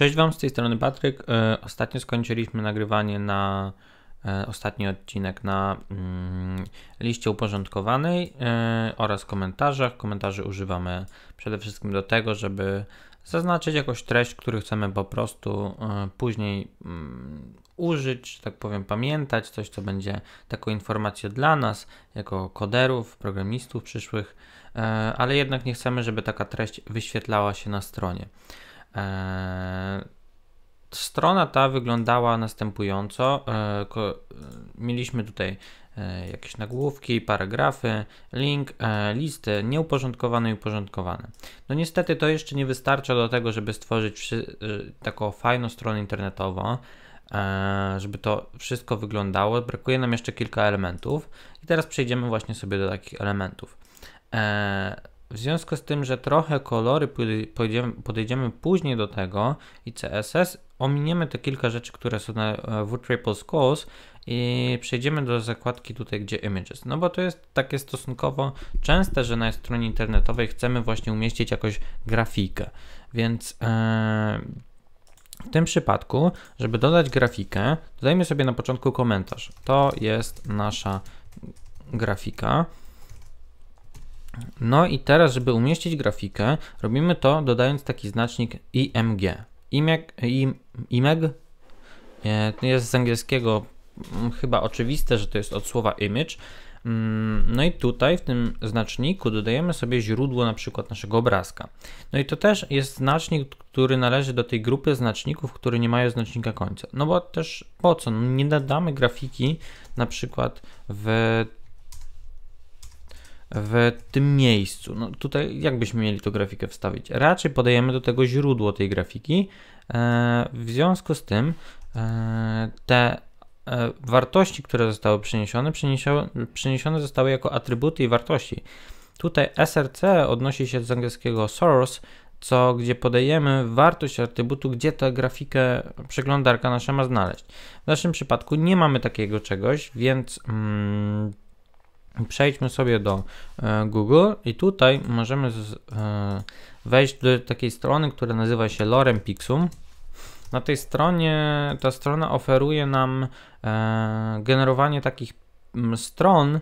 Cześć Wam, z tej strony Patryk. E, ostatnio skończyliśmy nagrywanie na e, ostatni odcinek na mm, liście uporządkowanej e, oraz komentarzach. Komentarze używamy przede wszystkim do tego, żeby zaznaczyć jakąś treść, której chcemy po prostu później mm, użyć, tak powiem, pamiętać, coś co będzie taką informacją dla nas, jako koderów, programistów przyszłych, ale jednak nie chcemy, żeby taka treść wyświetlała się na stronie. Eee, strona ta wyglądała następująco. Eee, e, mieliśmy tutaj e, jakieś nagłówki, paragrafy, link, e, listy nieuporządkowane i uporządkowane. No niestety to jeszcze nie wystarcza do tego, żeby stworzyć taką fajną stronę internetową, żeby to wszystko wyglądało. Brakuje nam jeszcze kilka elementów i teraz przejdziemy właśnie sobie do takich elementów. Eee, w związku z tym, że trochę kolory podejdziemy, później do tego i CSS, ominiemy te kilka rzeczy, które są na e, WordPress triple Scores i przejdziemy do zakładki tutaj, gdzie Images. No bo to jest takie stosunkowo częste, że na stronie internetowej chcemy właśnie umieścić jakąś grafikę. Więc e, w tym przypadku, żeby dodać grafikę, dodajmy sobie na początku komentarz. To jest nasza grafika. No i teraz, żeby umieścić grafikę, robimy to dodając taki znacznik img. Imeg, im, imeg jest z angielskiego mm, chyba oczywiste, że to jest od słowa image. Mm, no i tutaj w tym znaczniku dodajemy sobie źródło na przykład naszego obrazka. No i to też jest znacznik, który należy do tej grupy znaczników, które nie mają znacznika końca. No bo też po co? No nie dodamy grafiki na przykład w w tym miejscu. No tutaj jakbyśmy mieli tą grafikę wstawić? Raczej podajemy do tego źródło tej grafiki. E, w związku z tym e, te e, wartości, które zostały przeniesione, przeniesione zostały jako atrybuty i wartości. Tutaj src odnosi się z angielskiego source, co gdzie podajemy wartość atrybutu, gdzie tę grafikę przeglądarka nasza ma znaleźć. W naszym przypadku nie mamy takiego czegoś, więc mm, Przejdźmy sobie do e, Google i tutaj możemy e, wejść do takiej strony, która nazywa się Lorem Pixum. Na tej stronie, ta strona oferuje nam e, generowanie takich stron,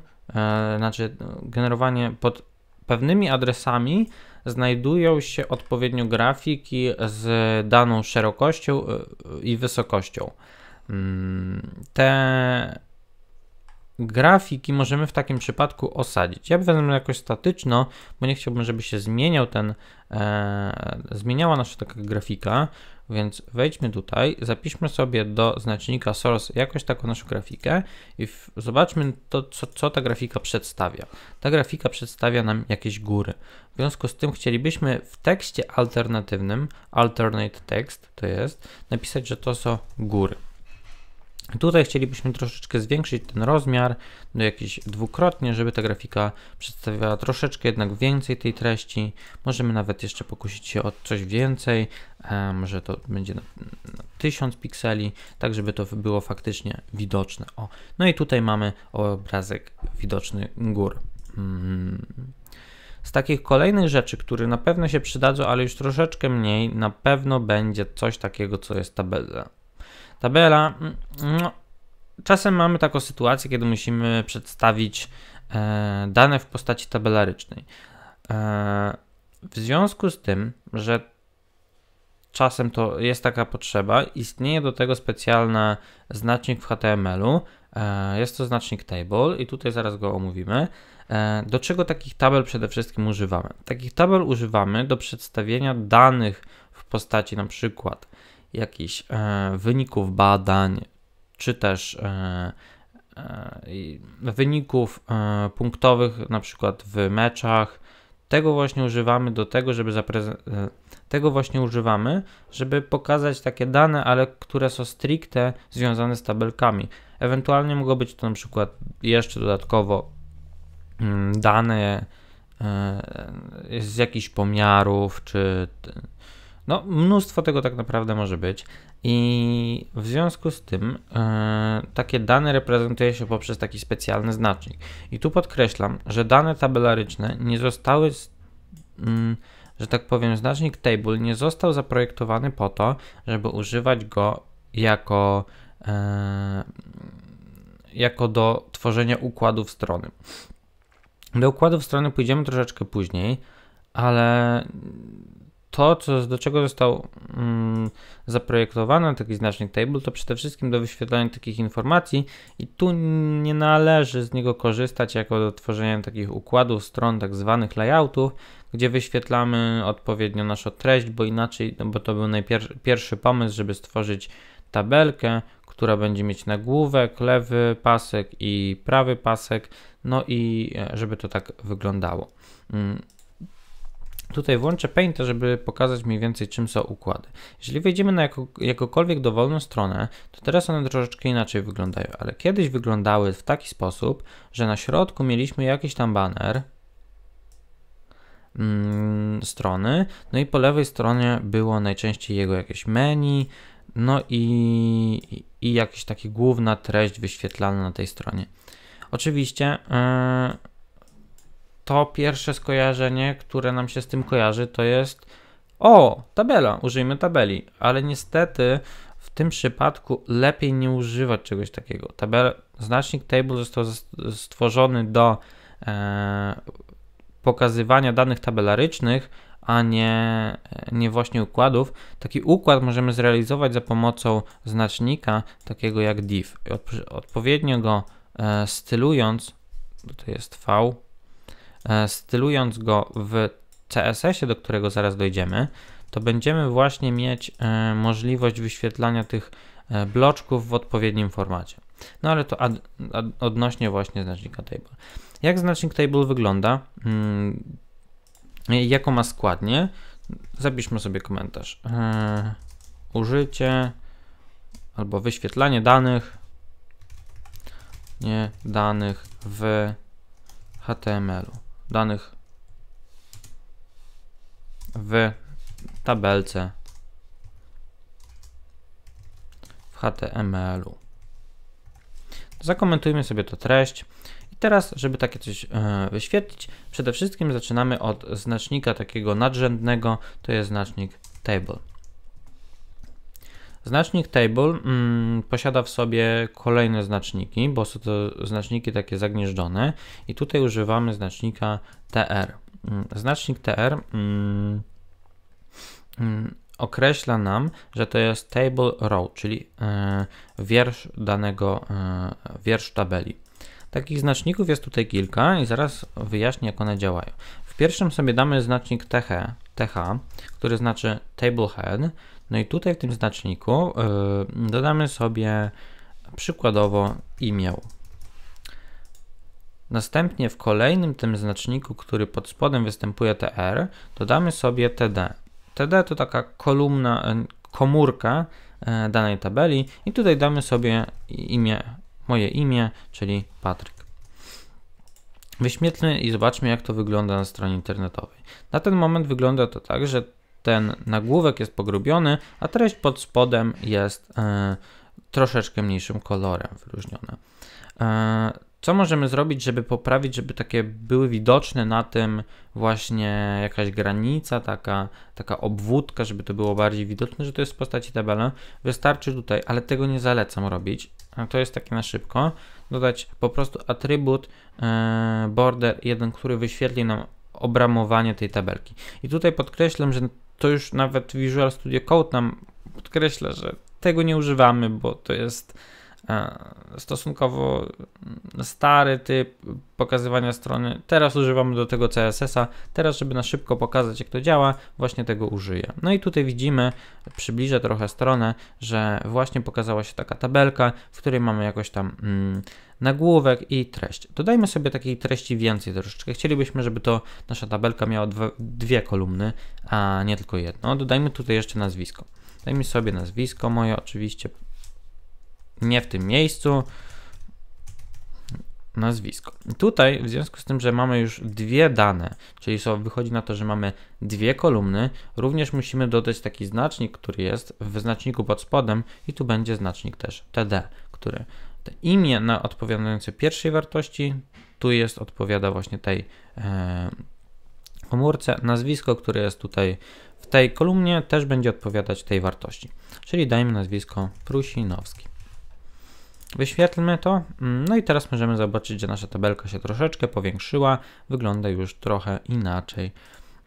znaczy generowanie pod pewnymi adresami znajdują się odpowiednio grafiki z daną szerokością i wysokością. Mm, te grafiki możemy w takim przypadku osadzić. Ja wezmę jakoś statyczno, bo nie chciałbym, żeby się zmieniał ten, e, zmieniała nasza taka grafika, więc wejdźmy tutaj, zapiszmy sobie do znacznika source jakoś taką naszą grafikę i w, zobaczmy to, co, co ta grafika przedstawia. Ta grafika przedstawia nam jakieś góry. W związku z tym chcielibyśmy w tekście alternatywnym, alternate text to jest, napisać, że to są góry. Tutaj chcielibyśmy troszeczkę zwiększyć ten rozmiar do no jakiś dwukrotnie, żeby ta grafika przedstawiała troszeczkę jednak więcej tej treści. Możemy nawet jeszcze pokusić się o coś więcej, e, może to będzie na, na 1000 pikseli, tak żeby to było faktycznie widoczne. O. No i tutaj mamy obrazek widoczny gór. Hmm. Z takich kolejnych rzeczy, które na pewno się przydadzą, ale już troszeczkę mniej, na pewno będzie coś takiego, co jest tabela Tabela. No, czasem mamy taką sytuację, kiedy musimy przedstawić e, dane w postaci tabelarycznej. E, w związku z tym, że czasem to jest taka potrzeba, istnieje do tego specjalny znacznik w HTML-u. E, jest to znacznik table i tutaj zaraz go omówimy. E, do czego takich tabel przede wszystkim używamy? Takich tabel używamy do przedstawienia danych w postaci na przykład jakichś e, wyników badań, czy też e, e, wyników punktowych, na przykład w meczach. Tego właśnie używamy do tego, żeby Tego właśnie używamy, żeby pokazać takie dane, ale które są stricte związane z tabelkami. Ewentualnie mogą być to na przykład jeszcze dodatkowo mm, dane z jakichś pomiarów, czy no, mnóstwo tego tak naprawdę może być i w związku z tym e, takie dane reprezentuje się poprzez taki specjalny znacznik. I tu podkreślam, że dane tabelaryczne nie zostały, mm, że tak powiem, znacznik table nie został zaprojektowany po to, żeby używać go jako e, jako do tworzenia układów strony. Do układów strony pójdziemy troszeczkę później, ale to, co, do czego został mm, zaprojektowany taki znacznik table, to przede wszystkim do wyświetlania takich informacji i tu nie należy z niego korzystać jako do tworzenia takich układów stron, tak zwanych layoutów, gdzie wyświetlamy odpowiednio naszą treść, bo inaczej, no bo to był najpierwszy pomysł, żeby stworzyć tabelkę, która będzie mieć nagłówek, lewy pasek i prawy pasek, no i e, żeby to tak wyglądało. Mm. Tutaj włączę Paint, żeby pokazać mniej więcej czym są układy. Jeżeli wejdziemy na jako, jakąkolwiek dowolną stronę, to teraz one troszeczkę inaczej wyglądają, ale kiedyś wyglądały w taki sposób, że na środku mieliśmy jakiś tam banner mm, strony, no i po lewej stronie było najczęściej jego jakieś menu, no i, i jakaś taka główna treść wyświetlana na tej stronie. Oczywiście yy, to pierwsze skojarzenie, które nam się z tym kojarzy, to jest o, tabela, użyjmy tabeli, ale niestety w tym przypadku lepiej nie używać czegoś takiego. Tabel, znacznik table został stworzony do e, pokazywania danych tabelarycznych, a nie, e, nie właśnie układów. Taki układ możemy zrealizować za pomocą znacznika takiego jak div. Odpowiednio go e, stylując, to jest v, E, stylując go w CSS-ie, do którego zaraz dojdziemy, to będziemy właśnie mieć e, możliwość wyświetlania tych e, bloczków w odpowiednim formacie. No ale to ad, ad, odnośnie właśnie znacznika table. Jak znacznik table wygląda? Mm, jaką ma składnię? Zapiszmy sobie komentarz. Użycie albo wyświetlanie danych nie danych w HTML-u danych w tabelce w HTML-u. Zakomentujmy sobie to treść. I teraz, żeby takie coś e, wyświetlić, przede wszystkim zaczynamy od znacznika takiego nadrzędnego, to jest znacznik table. Znacznik table mm, posiada w sobie kolejne znaczniki, bo są to znaczniki takie zagnieżdżone i tutaj używamy znacznika tr. Mm, znacznik tr mm, mm, określa nam, że to jest table row, czyli y, wiersz danego, y, wiersz tabeli. Takich znaczników jest tutaj kilka i zaraz wyjaśnię, jak one działają. W pierwszym sobie damy znacznik th, th który znaczy table head, no i tutaj w tym znaczniku yy, dodamy sobie przykładowo imię. Następnie w kolejnym tym znaczniku, który pod spodem występuje tr, dodamy sobie td. td to taka kolumna, y, komórka y, danej tabeli i tutaj damy sobie imię, moje imię, czyli Patryk. Wyświetlmy i zobaczmy, jak to wygląda na stronie internetowej. Na ten moment wygląda to tak, że ten nagłówek jest pogrubiony, a treść pod spodem jest e, troszeczkę mniejszym kolorem wyróżniona. E, co możemy zrobić, żeby poprawić, żeby takie były widoczne na tym właśnie jakaś granica, taka, taka obwódka, żeby to było bardziej widoczne, że to jest w postaci tabela. Wystarczy tutaj, ale tego nie zalecam robić. E, to jest takie na szybko. Dodać po prostu atrybut border jeden, który wyświetli nam obramowanie tej tabelki. I tutaj podkreślam, że to już nawet Visual Studio Code nam podkreśla, że tego nie używamy, bo to jest e, stosunkowo mm, stary typ pokazywania strony. Teraz używamy do tego CSS-a. Teraz, żeby na szybko pokazać, jak to działa, właśnie tego użyję. No i tutaj widzimy, przybliżę trochę stronę, że właśnie pokazała się taka tabelka, w której mamy jakoś tam. Mm, nagłówek i treść. Dodajmy sobie takiej treści więcej troszeczkę. Chcielibyśmy, żeby to nasza tabelka miała dwie, dwie kolumny, a nie tylko jedno. Dodajmy tutaj jeszcze nazwisko. Dajmy sobie nazwisko moje, oczywiście nie w tym miejscu nazwisko. Tutaj, w związku z tym, że mamy już dwie dane, czyli so, wychodzi na to, że mamy dwie kolumny, również musimy dodać taki znacznik, który jest w znaczniku pod spodem i tu będzie znacznik też td, który imię na odpowiadające pierwszej wartości, tu jest odpowiada właśnie tej e, komórce, nazwisko, które jest tutaj w tej kolumnie też będzie odpowiadać tej wartości, czyli dajmy nazwisko Prusinowski. Wyświetlmy to, mm, no i teraz możemy zobaczyć, że nasza tabelka się troszeczkę powiększyła, wygląda już trochę inaczej.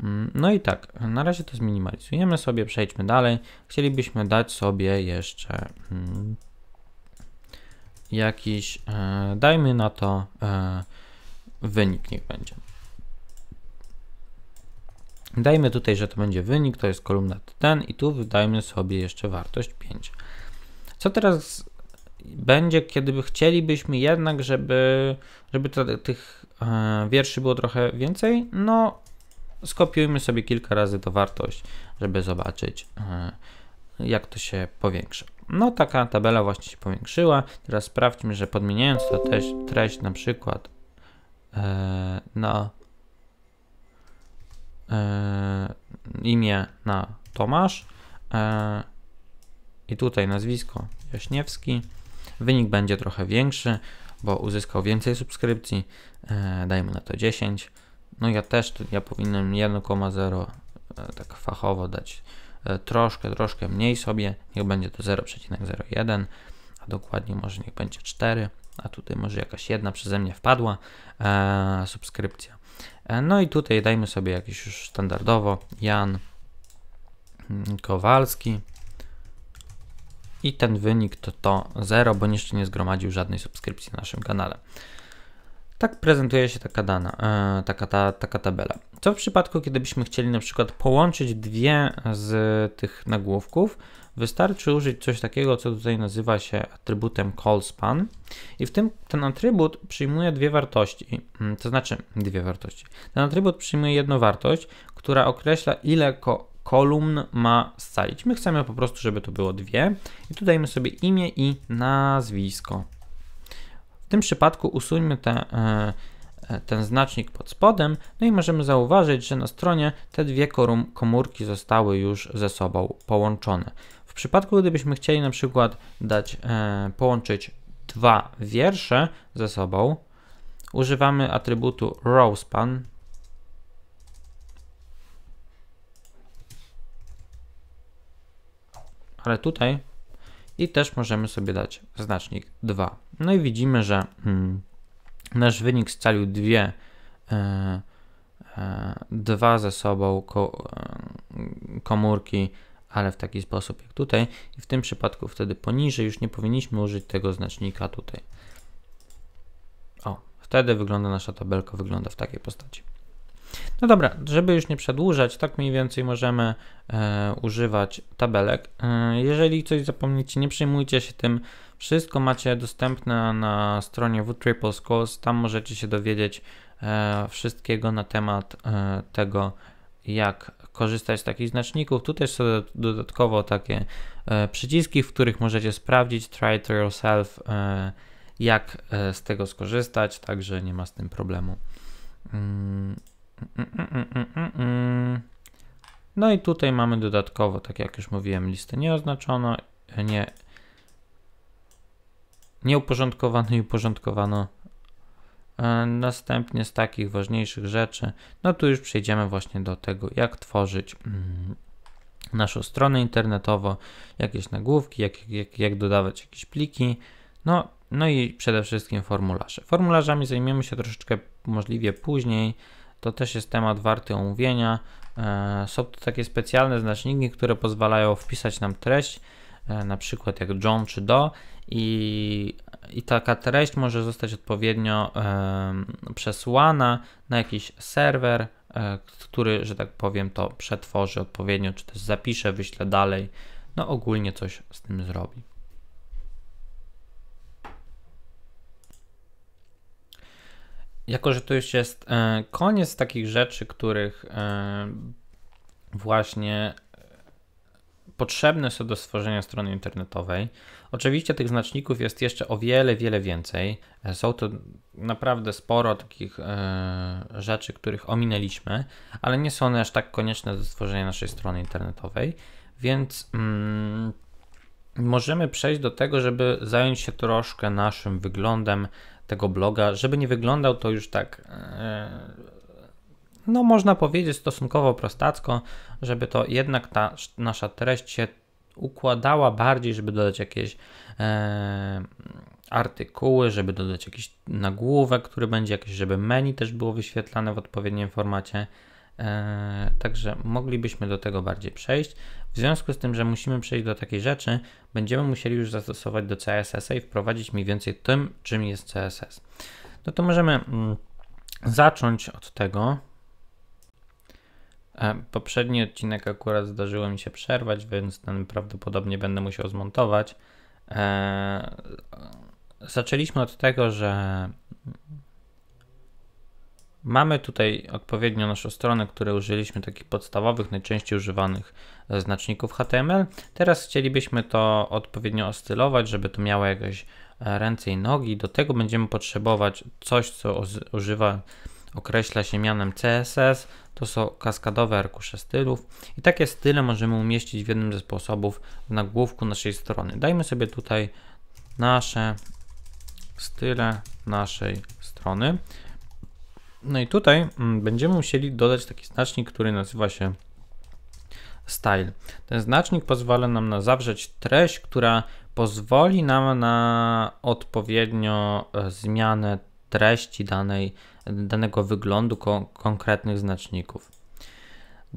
Mm, no i tak, na razie to zminimalizujemy sobie, przejdźmy dalej. Chcielibyśmy dać sobie jeszcze mm, jakiś, e, dajmy na to e, wynik niech będzie. Dajmy tutaj, że to będzie wynik, to jest kolumna ten i tu wydajmy sobie jeszcze wartość 5. Co teraz będzie, kiedy chcielibyśmy jednak, żeby, żeby to, tych e, wierszy było trochę więcej? No, skopiujmy sobie kilka razy tą wartość, żeby zobaczyć, jak to się powiększa. No taka tabela właśnie się powiększyła. Teraz sprawdźmy, że podmieniając to też treść na przykład yy, na e, imię na Tomasz e, i tutaj nazwisko Jaśniewski. Wynik będzie trochę większy, bo uzyskał więcej subskrypcji. dajmy na to 10. No ja też, ja powinienem 1,0 tak fachowo dać E, troszkę, troszkę mniej sobie, niech będzie to 0,01, a dokładnie może niech będzie 4, a tutaj może jakaś jedna przeze mnie wpadła e, subskrypcja. E, no i tutaj dajmy sobie jakiś już standardowo Jan mm, Kowalski i ten wynik to to 0, bo jeszcze nie zgromadził żadnej subskrypcji na naszym kanale. Tak prezentuje się taka dana, e, taka, ta, taka tabela. Co w przypadku, gdybyśmy chcieli na przykład połączyć dwie z tych nagłówków, wystarczy użyć coś takiego, co tutaj nazywa się atrybutem callspan i w tym ten atrybut przyjmuje dwie wartości, mm, to znaczy dwie wartości. Ten atrybut przyjmuje jedną wartość, która określa ile ko kolumn ma scalić. My chcemy po prostu, żeby to było dwie i tu dajemy sobie imię i nazwisko tym przypadku usuńmy te, e, e, ten znacznik pod spodem, no i możemy zauważyć, że na stronie te dwie komórki zostały już ze sobą połączone. W przypadku gdybyśmy chcieli na przykład dać, e, połączyć dwa wiersze ze sobą, używamy atrybutu rowspan, ale tutaj i też możemy sobie dać znacznik 2. No i widzimy, że hmm, nasz wynik scalił dwie e, e, dwa ze sobą ko, e, komórki, ale w taki sposób jak tutaj i w tym przypadku wtedy poniżej już nie powinniśmy użyć tego znacznika tutaj. O, wtedy wygląda nasza tabelka, wygląda w takiej postaci. No dobra, żeby już nie przedłużać, tak mniej więcej możemy e, używać tabelek. E, jeżeli coś zapomnicie, nie przejmujcie się tym. Wszystko macie dostępne na stronie W Schools. Tam możecie się dowiedzieć e, wszystkiego na temat e, tego, jak korzystać z takich znaczników. Tu też są dodatkowo takie e, przyciski, w których możecie sprawdzić try to yourself, e, jak z tego skorzystać, także nie ma z tym problemu. Mm. No i tutaj mamy dodatkowo, tak jak już mówiłem, listę nieoznaczoną, nie, nieuporządkowano i uporządkowaną. E, następnie z takich ważniejszych rzeczy, no tu już przejdziemy właśnie do tego, jak tworzyć mm, naszą stronę internetową, jakieś nagłówki, jak, jak, jak dodawać jakieś pliki, no, no i przede wszystkim formularze. Formularzami zajmiemy się troszeczkę możliwie później, to też jest temat warty omówienia. E, są to takie specjalne znaczniki, które pozwalają wpisać nam treść, e, na przykład jak John czy Do i, i taka treść może zostać odpowiednio przesłana na jakiś serwer, e, który, że tak powiem, to przetworzy odpowiednio, czy też zapisze, wyśle dalej. No ogólnie coś z tym zrobi. jako że to już jest e, koniec takich rzeczy, których e, właśnie e, potrzebne są do stworzenia strony internetowej. Oczywiście tych znaczników jest jeszcze o wiele, wiele więcej. Są to naprawdę sporo takich rzeczy, których ominęliśmy, ale nie są one aż tak konieczne do stworzenia naszej strony internetowej, więc mm, możemy przejść do tego, żeby zająć się troszkę naszym wyglądem tego bloga, żeby nie wyglądał to już tak, e, no można powiedzieć stosunkowo prostacko, żeby to jednak ta nasza treść się układała bardziej, żeby dodać jakieś e, artykuły, żeby dodać jakiś nagłówek, który będzie jakieś, żeby menu też było wyświetlane w odpowiednim formacie. E, także moglibyśmy do tego bardziej przejść. W związku z tym, że musimy przejść do takiej rzeczy, będziemy musieli już zastosować do CSS-a i wprowadzić mniej więcej tym, czym jest CSS. No to możemy mm, zacząć od tego. E, poprzedni odcinek akurat zdarzyło mi się przerwać, więc ten prawdopodobnie będę musiał zmontować. E, zaczęliśmy od tego, że Mamy tutaj odpowiednio naszą stronę, które użyliśmy takich podstawowych, najczęściej używanych e, znaczników HTML. Teraz chcielibyśmy to odpowiednio ostylować, żeby to miało jakieś e, ręce i nogi. Do tego będziemy potrzebować coś, co używa, określa się mianem CSS. To są kaskadowe arkusze stylów i takie style możemy umieścić w jednym ze sposobów w nagłówku naszej strony. Dajmy sobie tutaj nasze style naszej strony. No i tutaj mm, będziemy musieli dodać taki znacznik, który nazywa się style. Ten znacznik pozwala nam na zawrzeć treść, która pozwoli nam na odpowiednio e, zmianę treści danej, danego wyglądu ko konkretnych znaczników.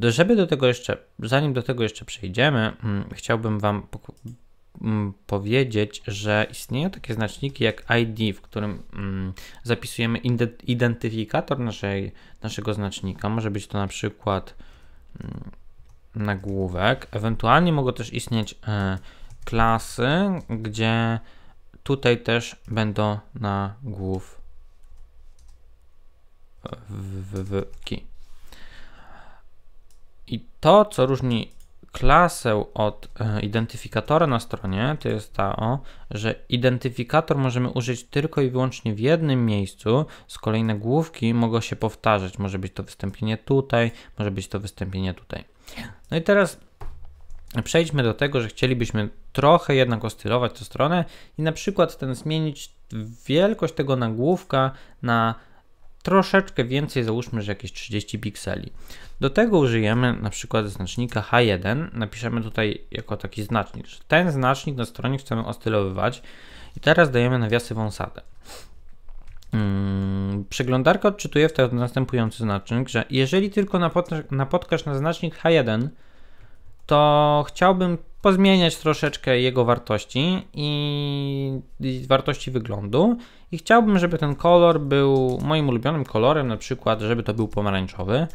Żeby do tego jeszcze, zanim do tego jeszcze przejdziemy, mm, chciałbym Wam Mm, powiedzieć, że istnieją takie znaczniki jak ID, w którym mm, zapisujemy identyfikator naszej, naszego znacznika. Może być to na przykład mm, nagłówek. Ewentualnie mogą też istnieć e, klasy, gdzie tutaj też będą nagłówki. I to, co różni klasę od e, identyfikatora na stronie, to jest ta o, że identyfikator możemy użyć tylko i wyłącznie w jednym miejscu, z kolei nagłówki mogą się powtarzać. Może być to wystąpienie tutaj, może być to wystąpienie tutaj. No i teraz przejdźmy do tego, że chcielibyśmy trochę jednak ostylować tę stronę i na przykład ten zmienić wielkość tego nagłówka na troszeczkę więcej, załóżmy, że jakieś 30 pikseli. Do tego użyjemy na przykład znacznika H1, napiszemy tutaj jako taki znacznik, że ten znacznik na stronie chcemy ostylowywać i teraz dajemy nawiasy wąsate. Mm, przeglądarka odczytuje w następujący znacznik, że jeżeli tylko napotkasz na znacznik H1, to chciałbym pozmieniać troszeczkę jego wartości i, i, wartości wyglądu. I chciałbym, żeby ten kolor był moim ulubionym kolorem, na przykład, żeby to był pomarańczowy.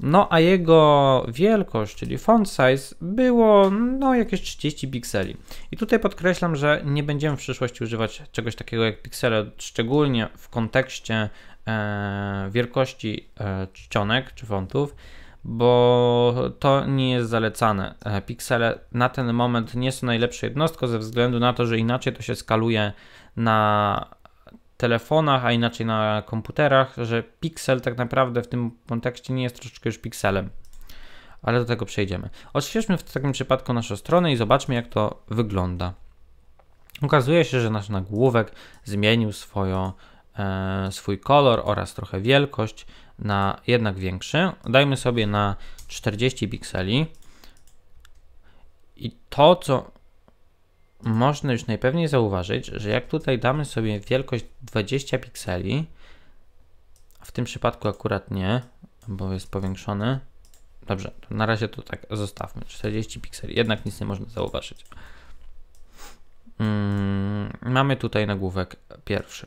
No a jego wielkość, czyli font size, było no jakieś 30 pikseli. I tutaj podkreślam, że nie będziemy w przyszłości używać czegoś takiego jak piksele, szczególnie w kontekście e, wielkości e, czcionek czy fontów bo to nie jest zalecane. E, Pixele na ten moment nie są najlepsze jednostko ze względu na to, że inaczej to się skaluje na telefonach, a inaczej na komputerach, że pixel tak naprawdę w tym kontekście nie jest troszeczkę już pixelem. Ale do tego przejdziemy. Odświeżmy w takim przypadku naszą stronę i zobaczmy jak to wygląda. Okazuje się, że nasz nagłówek zmienił swoją, e, swój kolor oraz trochę wielkość na jednak większy. Dajmy sobie na 40 pikseli. I to, co można już najpewniej zauważyć, że jak tutaj damy sobie wielkość 20 pikseli, w tym przypadku akurat nie, bo jest powiększony. Dobrze, na razie to tak zostawmy. 40 pikseli, jednak nic nie można zauważyć. Mm, mamy tutaj nagłówek pierwszy.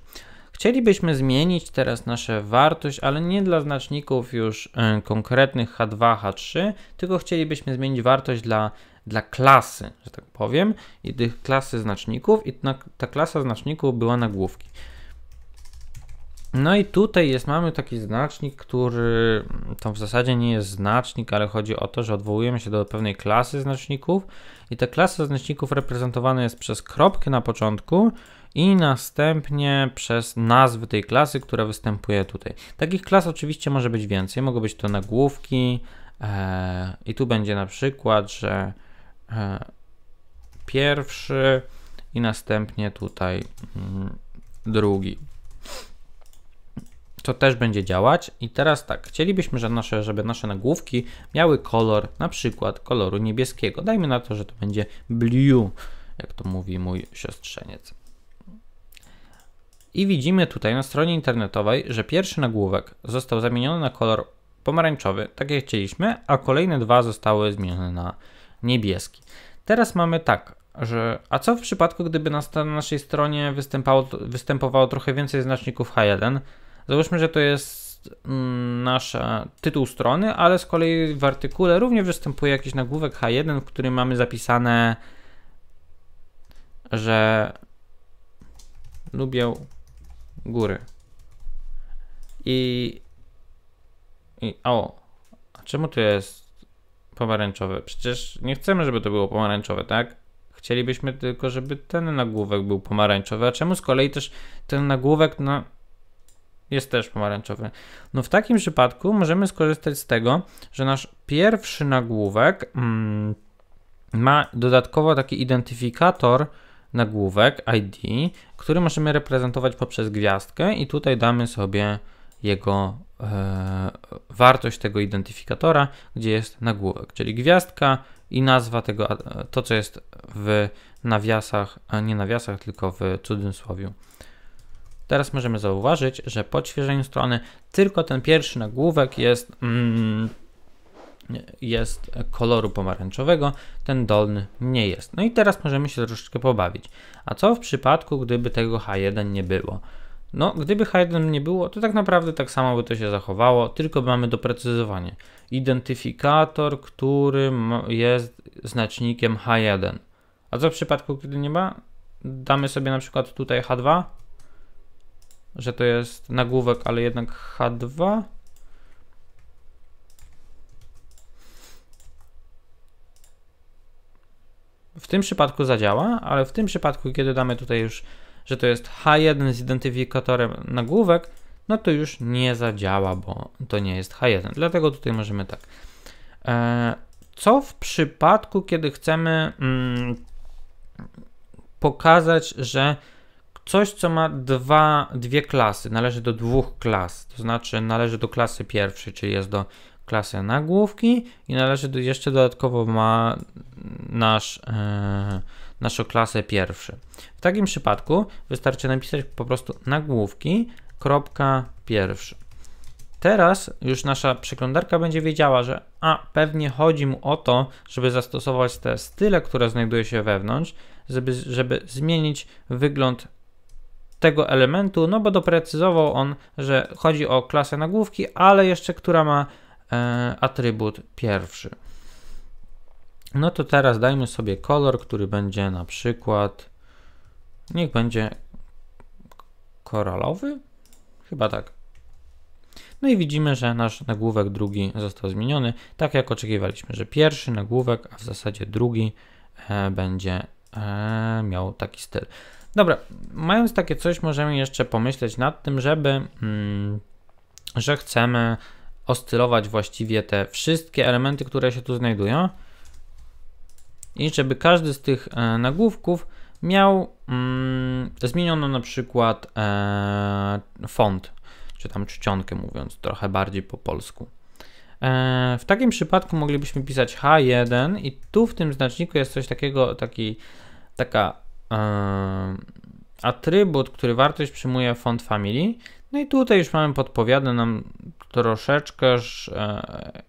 Chcielibyśmy zmienić teraz naszą wartość, ale nie dla znaczników już y, konkretnych H2, H3, tylko chcielibyśmy zmienić wartość dla, dla klasy, że tak powiem, i tych klasy znaczników i ta, ta klasa znaczników była nagłówki. No i tutaj jest, mamy taki znacznik, który to w zasadzie nie jest znacznik, ale chodzi o to, że odwołujemy się do pewnej klasy znaczników i ta klasa znaczników reprezentowana jest przez kropkę na początku, i następnie przez nazwy tej klasy, która występuje tutaj. Takich klas oczywiście może być więcej, mogą być to nagłówki e, i tu będzie na przykład, że e, pierwszy i następnie tutaj mm, drugi. To też będzie działać i teraz tak, chcielibyśmy, żeby nasze, żeby nasze nagłówki miały kolor, na przykład koloru niebieskiego. Dajmy na to, że to będzie blue, jak to mówi mój siostrzeniec. I widzimy tutaj na stronie internetowej, że pierwszy nagłówek został zamieniony na kolor pomarańczowy, tak jak chcieliśmy, a kolejne dwa zostały zmienione na niebieski. Teraz mamy tak, że a co w przypadku, gdyby na naszej stronie występowało trochę więcej znaczników H1? Załóżmy, że to jest mm, nasz e, tytuł strony, ale z kolei w artykule również występuje jakiś nagłówek H1, w którym mamy zapisane, że lubię góry. I... I o, a czemu to jest pomarańczowe? Przecież nie chcemy, żeby to było pomarańczowe, tak? Chcielibyśmy tylko, żeby ten nagłówek był pomarańczowy, a czemu z kolei też ten nagłówek na... No, jest też pomarańczowy? No w takim przypadku możemy skorzystać z tego, że nasz pierwszy nagłówek mm, ma dodatkowo taki identyfikator, nagłówek ID, który możemy reprezentować poprzez gwiazdkę i tutaj damy sobie jego e, wartość tego identyfikatora, gdzie jest nagłówek, czyli gwiazdka i nazwa tego, to co jest w nawiasach, nie nawiasach, tylko w cudzysłowiu. Teraz możemy zauważyć, że po odświeżeniu strony tylko ten pierwszy nagłówek jest mm, jest koloru pomarańczowego, ten dolny nie jest. No i teraz możemy się troszeczkę pobawić. A co w przypadku, gdyby tego H1 nie było? No, gdyby H1 nie było, to tak naprawdę tak samo by to się zachowało, tylko mamy doprecyzowanie. Identyfikator, który jest znacznikiem H1. A co w przypadku, gdy nie ma? Damy sobie na przykład tutaj H2, że to jest nagłówek, ale jednak H2. w tym przypadku zadziała, ale w tym przypadku, kiedy damy tutaj już, że to jest H1 z identyfikatorem nagłówek, no to już nie zadziała, bo to nie jest H1. Dlatego tutaj możemy tak. E, co w przypadku, kiedy chcemy mm, pokazać, że coś, co ma dwa, dwie klasy, należy do dwóch klas, to znaczy należy do klasy pierwszej, czyli jest do klasę nagłówki i należy do, jeszcze dodatkowo ma nasz, e, naszą klasę pierwszy. W takim przypadku wystarczy napisać po prostu nagłówki pierwszy. Teraz już nasza przeglądarka będzie wiedziała, że a pewnie chodzi mu o to, żeby zastosować te style, które znajduje się wewnątrz, żeby, żeby zmienić wygląd tego elementu, no bo doprecyzował on, że chodzi o klasę nagłówki, ale jeszcze która ma E, atrybut pierwszy. No to teraz dajmy sobie kolor, który będzie na przykład, niech będzie koralowy, chyba tak. No i widzimy, że nasz nagłówek drugi został zmieniony, tak jak oczekiwaliśmy, że pierwszy nagłówek, a w zasadzie drugi e, będzie e, miał taki styl. Dobra, mając takie coś, możemy jeszcze pomyśleć nad tym, żeby, mm, że chcemy oscylować właściwie te wszystkie elementy, które się tu znajdują i żeby każdy z tych e, nagłówków miał mm, zmieniono na przykład e, font, czy tam czcionkę mówiąc trochę bardziej po polsku. E, w takim przypadku moglibyśmy pisać H1 i tu w tym znaczniku jest coś takiego, taki, taka e, atrybut, który wartość przyjmuje font family. No i tutaj już mamy podpowiada nam troszeczkę że e,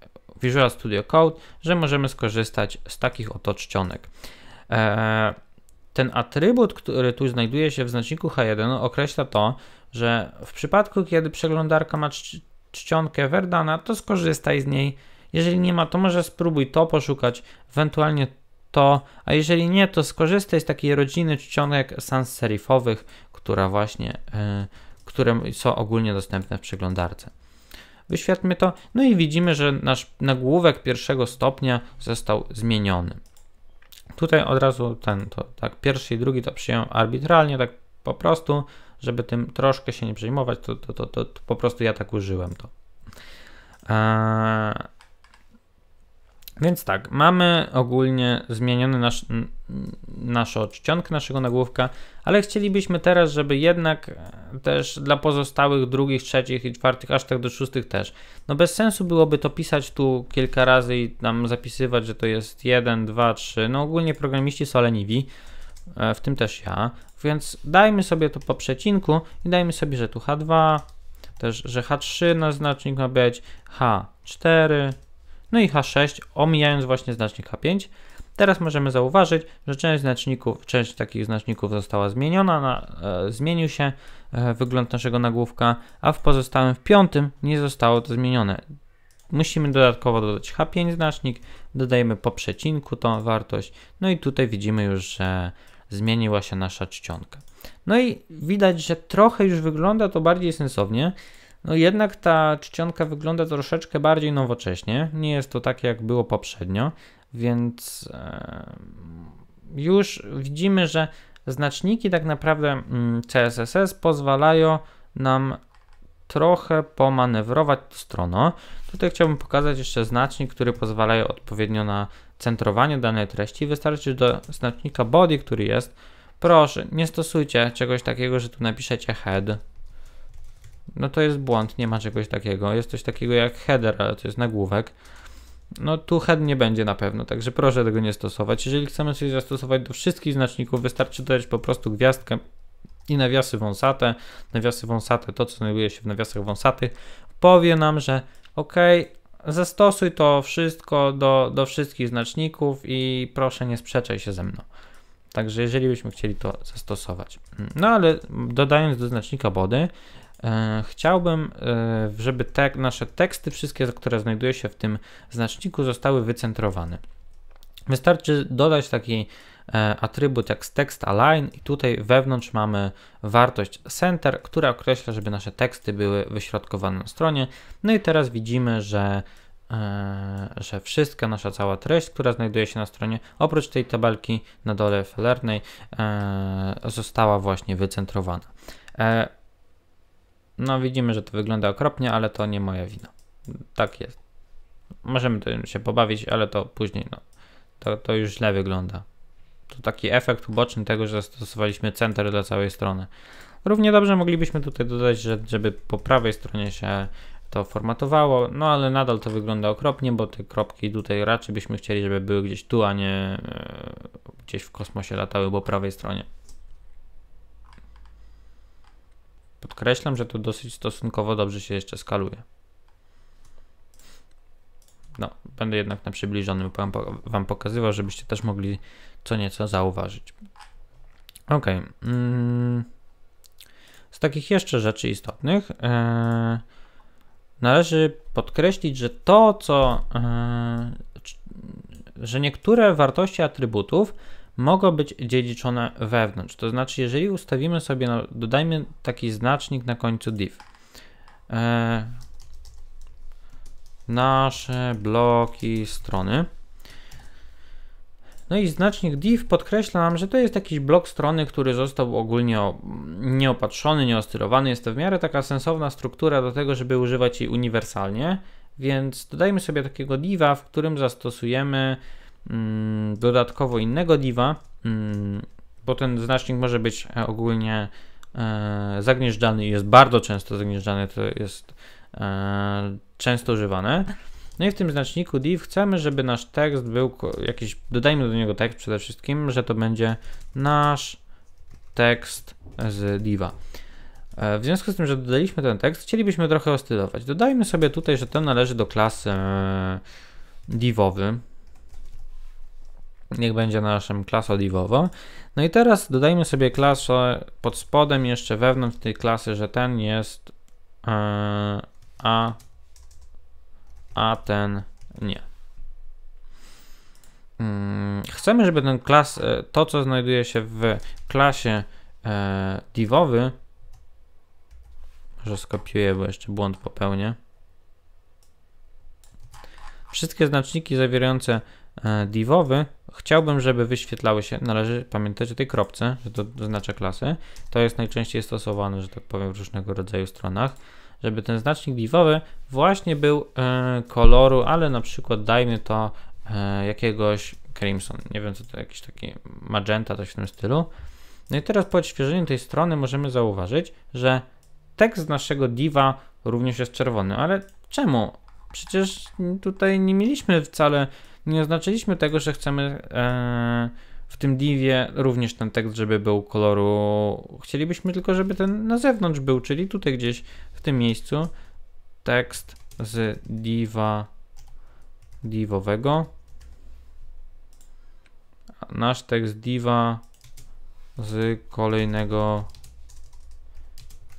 Visual Studio Code, że możemy skorzystać z takich oto czcionek. E, ten atrybut, który tu znajduje się w znaczniku H1 określa to, że w przypadku, kiedy przeglądarka ma czcionkę Verdana, to skorzystaj z niej. Jeżeli nie ma, to może spróbuj to poszukać, ewentualnie to, a jeżeli nie, to skorzystaj z takiej rodziny czcionek sans serifowych, która właśnie yy, które są ogólnie dostępne w przeglądarce. Wyświetlmy to, no i widzimy, że nasz nagłówek pierwszego stopnia został zmieniony. Tutaj od razu ten, to tak pierwszy i drugi to przyjąłem arbitralnie, tak po prostu, żeby tym troszkę się nie przejmować, to, to, to, to po prostu ja tak użyłem to. Eee, więc tak, mamy ogólnie zmieniony nasz, nasz odciąg naszego nagłówka, ale chcielibyśmy teraz, żeby jednak e, też dla pozostałych drugich, trzecich i czwartych, aż tak do szóstych też. No bez sensu byłoby to pisać tu kilka razy i tam zapisywać, że to jest 1, 2, 3. No ogólnie programiści są leniwi, e, w tym też ja, więc dajmy sobie to po przecinku i dajmy sobie, że tu H2, też, że H3 na znacznik ma być, H4, no i H6, omijając właśnie znacznik H5. Teraz możemy zauważyć, że część znaczników, część takich znaczników została zmieniona, na, e, zmienił się e, wygląd naszego nagłówka, a w pozostałym, w piątym, nie zostało to zmienione. Musimy dodatkowo dodać H5 znacznik, dodajemy po przecinku tą wartość, no i tutaj widzimy już, że zmieniła się nasza czcionka. No i widać, że trochę już wygląda to bardziej sensownie, no jednak ta czcionka wygląda troszeczkę bardziej nowocześnie. Nie jest to tak, jak było poprzednio, więc już widzimy, że znaczniki tak naprawdę mm, CSSS pozwalają nam trochę pomanewrować stroną. Tutaj chciałbym pokazać jeszcze znacznik, który pozwalają odpowiednio na centrowanie danej treści. Wystarczy do znacznika body, który jest. Proszę, nie stosujcie czegoś takiego, że tu napiszecie head, no to jest błąd, nie ma czegoś takiego. Jest coś takiego jak header, ale to jest nagłówek. No tu head nie będzie na pewno, także proszę tego nie stosować. Jeżeli chcemy coś zastosować do wszystkich znaczników, wystarczy dodać po prostu gwiazdkę i nawiasy wąsate. Nawiasy wąsate, to co znajduje się w nawiasach wąsatych, powie nam, że ok, zastosuj to wszystko do, do wszystkich znaczników i proszę nie sprzeczaj się ze mną. Także jeżeli byśmy chcieli to zastosować. No ale dodając do znacznika body, E, chciałbym, e, żeby te nasze teksty, wszystkie, które znajdują się w tym znaczniku, zostały wycentrowane. Wystarczy dodać taki e, atrybut jak text align i tutaj wewnątrz mamy wartość center, która określa, żeby nasze teksty były wyśrodkowane na stronie. No i teraz widzimy, że że wszystka nasza cała treść, która znajduje się na stronie, oprócz tej tabelki na dole felernej, została właśnie wycentrowana. No widzimy, że to wygląda okropnie, ale to nie moja wina. Tak jest. Możemy tym się pobawić, ale to później, no, to, to już źle wygląda. To taki efekt uboczny tego, że zastosowaliśmy center dla całej strony. Równie dobrze moglibyśmy tutaj dodać, że, żeby po prawej stronie się to formatowało, no ale nadal to wygląda okropnie, bo te kropki tutaj raczej byśmy chcieli, żeby były gdzieś tu, a nie e, gdzieś w kosmosie latały po prawej stronie. Podkreślam, że to dosyć stosunkowo dobrze się jeszcze skaluje. No, będę jednak na przybliżonym Wam pokazywał, żebyście też mogli co nieco zauważyć. Ok. Mm, z takich jeszcze rzeczy istotnych e, należy podkreślić, że to, co, e, że niektóre wartości atrybutów mogą być dziedziczone wewnątrz. To znaczy, jeżeli ustawimy sobie, no, dodajmy taki znacznik na końcu div. E, nasze bloki strony. No i znacznik div podkreśla nam, że to jest jakiś blok strony, który został ogólnie nieopatrzony, nieostyrowany. Jest to w miarę taka sensowna struktura do tego, żeby używać jej uniwersalnie. Więc dodajmy sobie takiego diva, w którym zastosujemy Mm, dodatkowo innego diva, mm, bo ten znacznik może być e, ogólnie e, zagnieżdżany i jest bardzo często zagnieżdżany, to jest e, często używane. No i w tym znaczniku div chcemy, żeby nasz tekst był jakiś, dodajmy do niego tekst przede wszystkim, że to będzie nasz tekst z diva. W związku z tym, że dodaliśmy ten tekst, chcielibyśmy trochę ostylować. Dodajmy sobie tutaj, że to należy do klasy divowy, Niech będzie naszym klasą diwową. No i teraz dodajmy sobie klasę pod spodem, jeszcze wewnątrz tej klasy, że ten jest yy, a, a ten nie. Yy, chcemy, żeby ten klas, e, to co znajduje się w klasie yy, diwowy, że skopiuję, bo jeszcze błąd popełnię. Wszystkie znaczniki zawierające diwowy Chciałbym, żeby wyświetlały się, należy pamiętać o tej kropce, że to oznacza klasę. To jest najczęściej stosowane, że tak powiem, w różnego rodzaju stronach, żeby ten znacznik diwowy właśnie był e, koloru, ale na przykład dajmy to e, jakiegoś crimson, nie wiem co to, jakiś taki magenta, coś w tym stylu. No i teraz po odświeżeniu tej strony możemy zauważyć, że tekst naszego diva również jest czerwony, ale czemu? Przecież tutaj nie mieliśmy wcale nie oznaczyliśmy tego, że chcemy e, w tym divie również ten tekst, żeby był koloru. Chcielibyśmy tylko, żeby ten na zewnątrz był, czyli tutaj gdzieś w tym miejscu tekst z diva divowego. Nasz tekst diva z kolejnego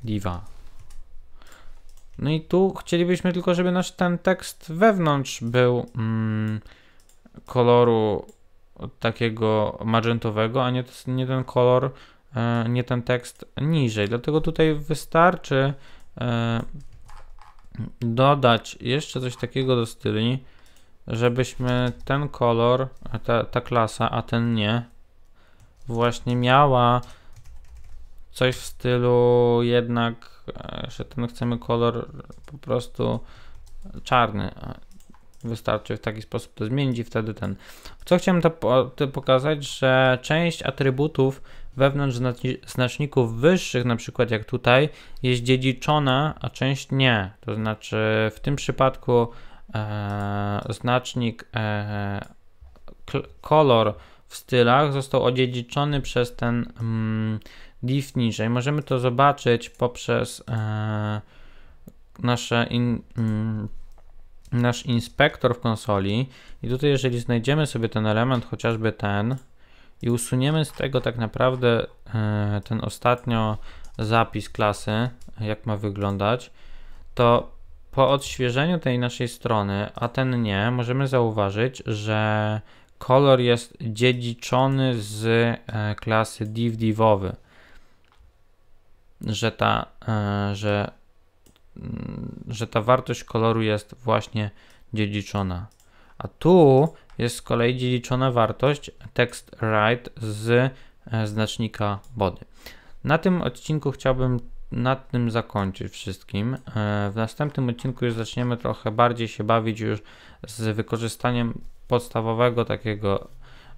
diva. No i tu chcielibyśmy tylko, żeby nasz ten tekst wewnątrz był. Mm, koloru takiego magentowego, a nie, nie ten kolor, e, nie ten tekst niżej. Dlatego tutaj wystarczy e, dodać jeszcze coś takiego do styli, żebyśmy ten kolor, ta, ta klasa, a ten nie, właśnie miała coś w stylu jednak, e, że ten chcemy kolor po prostu czarny, Wystarczy w taki sposób to zmienić i wtedy ten. Co chciałem to, to pokazać, że część atrybutów wewnątrz znaczników wyższych, na przykład jak tutaj, jest dziedziczona, a część nie. To znaczy w tym przypadku e, znacznik e, kolor w stylach został odziedziczony przez ten mm, div niżej. Możemy to zobaczyć poprzez e, nasze in, mm, nasz inspektor w konsoli i tutaj jeżeli znajdziemy sobie ten element, chociażby ten i usuniemy z tego tak naprawdę e, ten ostatnio zapis klasy, jak ma wyglądać, to po odświeżeniu tej naszej strony, a ten nie, możemy zauważyć, że kolor jest dziedziczony z e, klasy div divowy, że ta, e, że Mm, że ta wartość koloru jest właśnie dziedziczona. A tu jest z kolei dziedziczona wartość text write z e, znacznika body. Na tym odcinku chciałbym nad tym zakończyć wszystkim. E, w następnym odcinku już zaczniemy trochę bardziej się bawić już z wykorzystaniem podstawowego takiego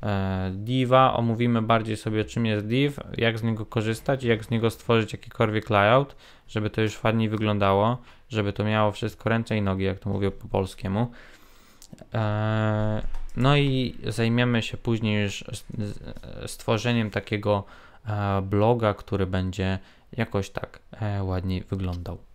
e, diva. Omówimy bardziej sobie czym jest div, jak z niego korzystać, jak z niego stworzyć jakikolwiek layout żeby to już fajnie wyglądało, żeby to miało wszystko ręce i nogi, jak to mówię po polskiemu. E, no i zajmiemy się później już stworzeniem takiego e, bloga, który będzie jakoś tak e, ładniej wyglądał.